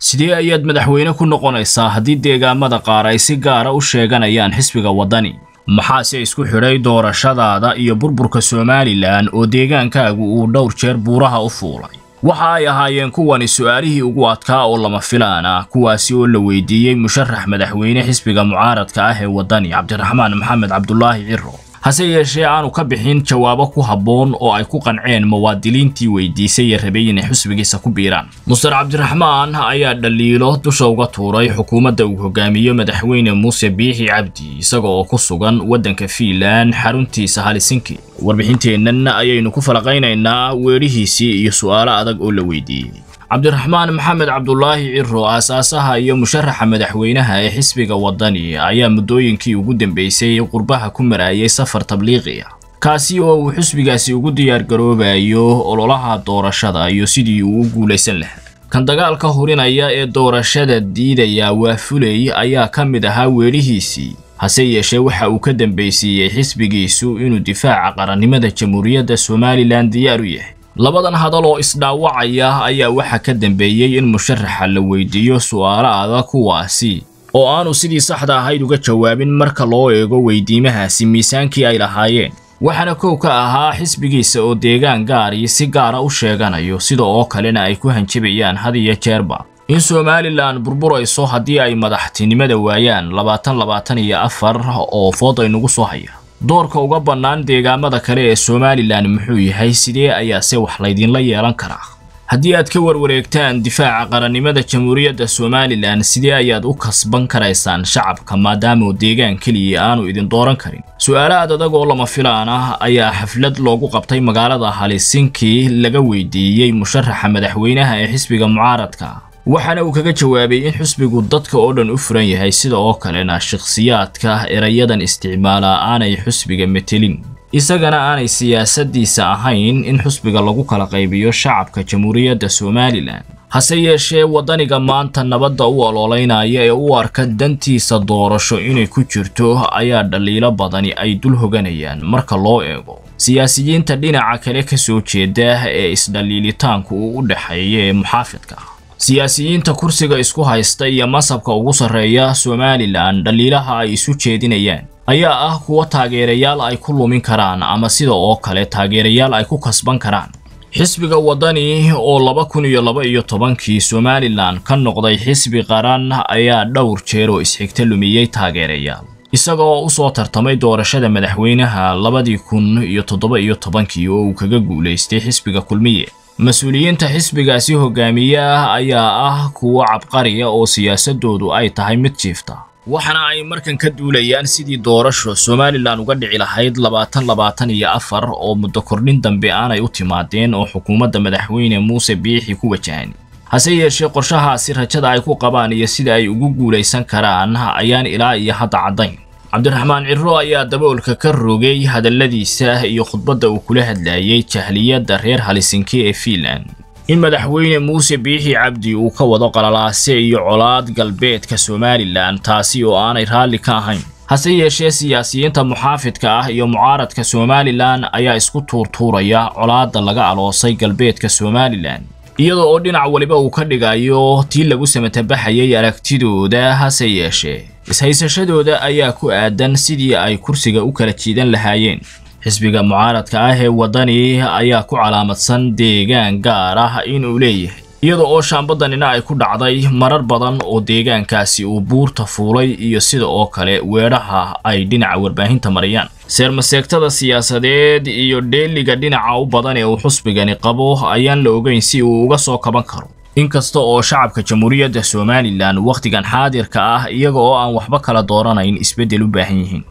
sidee ayaad madaxweyne ku noqonaysaa haddii deegaamada qaar ay si gaara ah u sheeganayaan xisbiga waddani maxaase isku xidhay doorashadaada iyo burburka somalilan oo deegaankaagu uu dhowr jeer buuraha u fuulay waxa ay ahaayeen kuwani su'aalihii ugu adkaa oo lama filaan ah kuwaasi oo la weydiiyey musharax madaxweyne xisbiga mucaaradka ah ee waddani cabdiraxmaan maxamed cabdulaahi ciro hase yeeshee aanu ka bixin jawaabo ku habboon oo ay ku qanceen muwaadiliintii weydiisay ee rabay inay xusbigiisa ku biiraan mustar cabdiraxmaan ayaa dhaliilo dusha uga tuuray xukuumadda uu hogaamiyo madaxweyne muuse biixi cabdi isaga oo ku sugan waddanka fiinlan xaruntiisa halisinki warbixinteennan ayaynu ku falaqaynaynaa weerihiisii iyo su'aalo adag oo la weydiiyey cabdiraxmaan maxamed cabdulaahi ciro aasaasaha iyo musharaxa madaxweynaha ee xisbiga wadani ayaa muddooyinkii ugu dambeysay qurbaha ku maraayay safar tabliiqiya kaasi oo uu xisbigaasi ugu diyaargaroobayo ololaha doorashada iyo sidii uu u guulaysan lahaa kan dagaalka hurinaya ee doorashada diidaya waa fuley ayaa ka mid ahaa weelihiisii hase yeeshee waxa uu ka dambaysiiyey xisbigiisu inuu difaaca qarannimada jamhuuriyadda somalilan diyaar u yahay labadan hadal oo isdhaawacaya ayaa waxaa ka dambeeyey in musharaxa la weydiiyo su'aalo adag kuwaasi oo aanu sidii saxda ahayd uga jawaabin marka loo eego weydiimahaasi miisaankii ay lahaayeen waxaana kow ka ahaa xisbigiisa oo deegaan gaari si gaara ah u sheeganayo sida oo kalena ay ku hanjabayaan had iyo jeerba in somalilan burburayso haddii ay madaxtinimada waayaan labaatan labaatan iyo afar oo food aynugu soo haya doorka uga bannaan deegaamada kale ee somalilan muxuu yahay sidee ayaase wax laydinla yeelan karaa haddii aad ka warwareegtaan difaaca qarannimada jamhuuriyadda somalilan sidee ayaad u kasban karaysaan shacabka maadaamauu deegaan keliya aanu idin dooran karin su'aale aad adag lama filaan ah ayaa xaflad loogu qabtay magaalada halisinki laga weydiiyey musharaxa madaxweynaha ee xisbiga mucaaradka waxaana uu kaga jawaabay in xusbigu dadka oo dhan u furan yahay sida oo kalena shakhsiyaadka erayadan isticmaalaa aanay xusbiga metelin isagana aanay siyaasaddiisa ahayn in xusbiga lagu kala qaybiyo shacabka jamhuuriyadda somalilan hase yeeshee waddaniga maanta nabadda u oloolaynaya ee u arka dantiisa doorasho inay ku jirto ayaa dhaliilo badani ay dul hoganayaan marka loo eego siyaasiyiinta dhinaca kale ka soo jeeda ee isdhaliilitaanku uu u dhexeeya ee muxaafidka siyaasiyiinta kursiga isku haysta iyo masabka ugu sarreeya somalilan dhaliilaha ay isu jeedinayaan ayaa ah kuwa taageerayaal ay ku lumin karaan ama sida oo kale taageerayaal ay ku kasban karaan xisbiga wadani oo laba kun iyo laba iyo tobankii somalilan ka noqday xisbi qaran ayaa dhowr jeer oo isxigta lumiyey taageerayaal isagoo u soo tartamay doorashada madaxweynaha labadii kun iyo toddoba iyo tobankii oo uu kaga guulaystay xisbiga kulmiye mas-uuliyiinta xisbigaasi hogaamiya ah ayaa ah kuwo cabqariya oo siyaasadoodu ay tahay mid jiifta waxaana ay markan ka duulayaan sidii doorasho somalilan uga dhici lahayd labaatan labaatan iyo afar oo muddo kordhin dambe aanay u timaadeen oo xukuumadda madaxweyne muuse biixi ku wajahan hase yeeshee qorshahaasi rajada ay ku qabaan iyo sida ay ugu guulaysan karaan ayaan ilaa iyo hadda caddayn cabdiraxmaan ciro ayaa daboolka ka rogay hadalladiisa iyo khudbadda uu kula hadlayay jahliyadda reer halisinki ee fiinland in madaxweyne muuse biixi cabdi uu ka wado qalalaase iyo colaad galbeedka somalilan taasi oo aanay raalli ka ahayn hase yeeshee siyaasiyiinta muxaafidka ah iyo mucaaradka somalilan ayaa isku tuurtuuraya colaadda laga aloosay galbeedka somalilan iyadoo oo dhinac waliba uu ka dhigayo tii lagu samatabaxayay aragtidooda hase yeeshee ishaysashadooda ayaa ku aadan sidii ay kursiga u kala jiidan lahaayeen xisbiga mucaaradka ah ee waddani ayaa ku calaamadsan deegaan gaar ah inuu leeyahay iyada oo shaambadanina ay ku dhacday marar badan oo deegaankaasi uu buurta fuulay iyo sida oo kale weedhaha ay dhinaca warbaahinta marayaan seermaseegtada siyaasadeed iyo dheeliga dhinaca u badan ee uu xusbigani qabo ayaan la ogeyn si uu uga soo kaban karo inkasta oo shacabka jamhuuriyadda somalilan wakhtigan xaadirka ah iyaga oo aan waxba kala dooranayn isbeddel u baahan yihiin